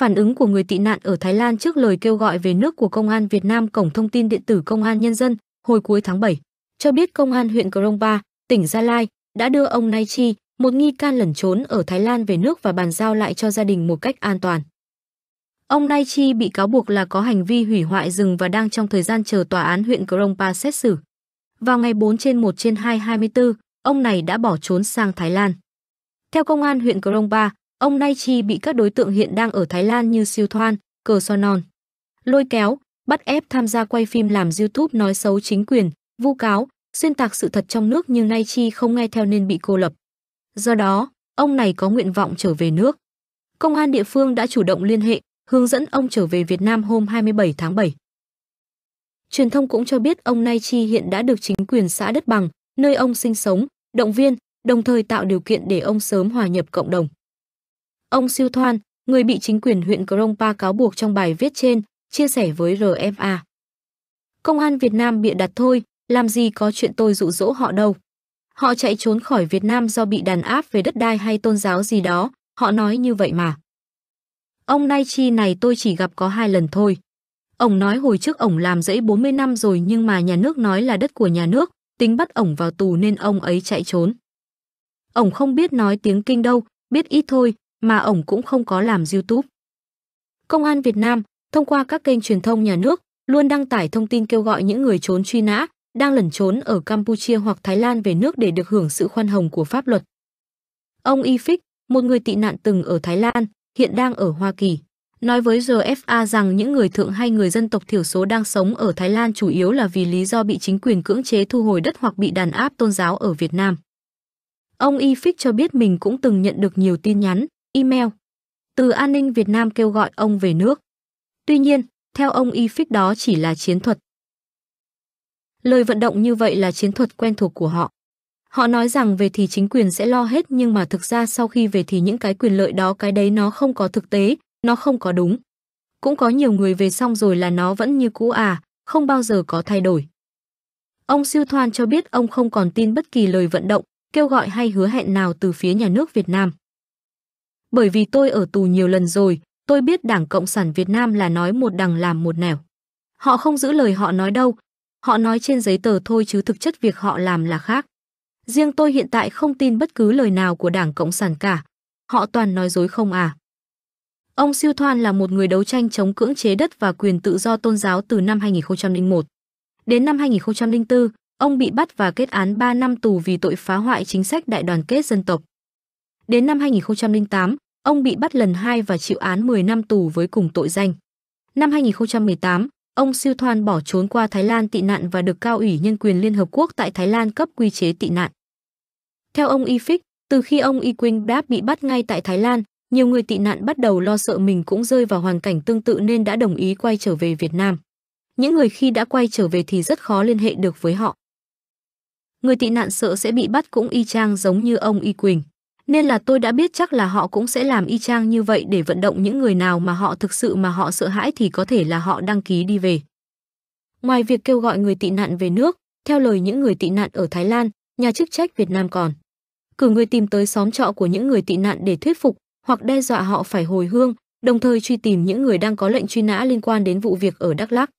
Phản ứng của người tị nạn ở Thái Lan trước lời kêu gọi về nước của Công an Việt Nam Cổng Thông tin Điện tử Công an Nhân dân hồi cuối tháng 7 cho biết Công an huyện Krông Pa, tỉnh Gia Lai đã đưa ông Nay Chi, một nghi can lẩn trốn ở Thái Lan về nước và bàn giao lại cho gia đình một cách an toàn. Ông Nay Chi bị cáo buộc là có hành vi hủy hoại rừng và đang trong thời gian chờ tòa án huyện Krông Pa xét xử. Vào ngày 4 trên 1 trên 2 24, ông này đã bỏ trốn sang Thái Lan. Theo công an huyện Krông Pa, Ông Nay Chi bị các đối tượng hiện đang ở Thái Lan như Siêu Thoan, Cờ So Non, lôi kéo, bắt ép tham gia quay phim làm YouTube nói xấu chính quyền, vu cáo, xuyên tạc sự thật trong nước nhưng Nay Chi không nghe theo nên bị cô lập. Do đó, ông này có nguyện vọng trở về nước. Công an địa phương đã chủ động liên hệ, hướng dẫn ông trở về Việt Nam hôm 27 tháng 7. Truyền thông cũng cho biết ông Nay Chi hiện đã được chính quyền xã Đất Bằng, nơi ông sinh sống, động viên, đồng thời tạo điều kiện để ông sớm hòa nhập cộng đồng. Ông Siêu Thoan, người bị chính quyền huyện Krongpa cáo buộc trong bài viết trên, chia sẻ với RFA. Công an Việt Nam bịa đặt thôi, làm gì có chuyện tôi dụ dỗ họ đâu. Họ chạy trốn khỏi Việt Nam do bị đàn áp về đất đai hay tôn giáo gì đó, họ nói như vậy mà. Ông Nai Chi này tôi chỉ gặp có hai lần thôi. Ông nói hồi trước ông làm dãy 40 năm rồi nhưng mà nhà nước nói là đất của nhà nước, tính bắt ổng vào tù nên ông ấy chạy trốn. Ông không biết nói tiếng kinh đâu, biết ít thôi, mà ổng cũng không có làm YouTube. Công an Việt Nam, thông qua các kênh truyền thông nhà nước, luôn đăng tải thông tin kêu gọi những người trốn truy nã, đang lẩn trốn ở Campuchia hoặc Thái Lan về nước để được hưởng sự khoan hồng của pháp luật. Ông Y Phích, một người tị nạn từng ở Thái Lan, hiện đang ở Hoa Kỳ, nói với RFA rằng những người thượng hay người dân tộc thiểu số đang sống ở Thái Lan chủ yếu là vì lý do bị chính quyền cưỡng chế thu hồi đất hoặc bị đàn áp tôn giáo ở Việt Nam. Ông Y Phích cho biết mình cũng từng nhận được nhiều tin nhắn, email. Từ an ninh Việt Nam kêu gọi ông về nước. Tuy nhiên, theo ông y phích đó chỉ là chiến thuật. Lời vận động như vậy là chiến thuật quen thuộc của họ. Họ nói rằng về thì chính quyền sẽ lo hết nhưng mà thực ra sau khi về thì những cái quyền lợi đó cái đấy nó không có thực tế, nó không có đúng. Cũng có nhiều người về xong rồi là nó vẫn như cũ à, không bao giờ có thay đổi. Ông Siêu Thoan cho biết ông không còn tin bất kỳ lời vận động, kêu gọi hay hứa hẹn nào từ phía nhà nước Việt Nam bởi vì tôi ở tù nhiều lần rồi, tôi biết Đảng Cộng sản Việt Nam là nói một đằng làm một nẻo. Họ không giữ lời họ nói đâu, họ nói trên giấy tờ thôi chứ thực chất việc họ làm là khác. Riêng tôi hiện tại không tin bất cứ lời nào của Đảng Cộng sản cả, họ toàn nói dối không à. Ông Siêu Thoan là một người đấu tranh chống cưỡng chế đất và quyền tự do tôn giáo từ năm 2001. Đến năm 2004, ông bị bắt và kết án 3 năm tù vì tội phá hoại chính sách đại đoàn kết dân tộc. Đến năm 2008, ông bị bắt lần hai và chịu án 10 năm tù với cùng tội danh. Năm 2018, ông Siêu Thoan bỏ trốn qua Thái Lan tị nạn và được cao ủy nhân quyền Liên Hợp Quốc tại Thái Lan cấp quy chế tị nạn. Theo ông Ifik, từ khi ông Y Quynh Đáp bị bắt ngay tại Thái Lan, nhiều người tị nạn bắt đầu lo sợ mình cũng rơi vào hoàn cảnh tương tự nên đã đồng ý quay trở về Việt Nam. Những người khi đã quay trở về thì rất khó liên hệ được với họ. Người tị nạn sợ sẽ bị bắt cũng y chang giống như ông Y Quỳnh nên là tôi đã biết chắc là họ cũng sẽ làm y chang như vậy để vận động những người nào mà họ thực sự mà họ sợ hãi thì có thể là họ đăng ký đi về. Ngoài việc kêu gọi người tị nạn về nước, theo lời những người tị nạn ở Thái Lan, nhà chức trách Việt Nam còn cử người tìm tới xóm trọ của những người tị nạn để thuyết phục hoặc đe dọa họ phải hồi hương, đồng thời truy tìm những người đang có lệnh truy nã liên quan đến vụ việc ở Đắk Lắk.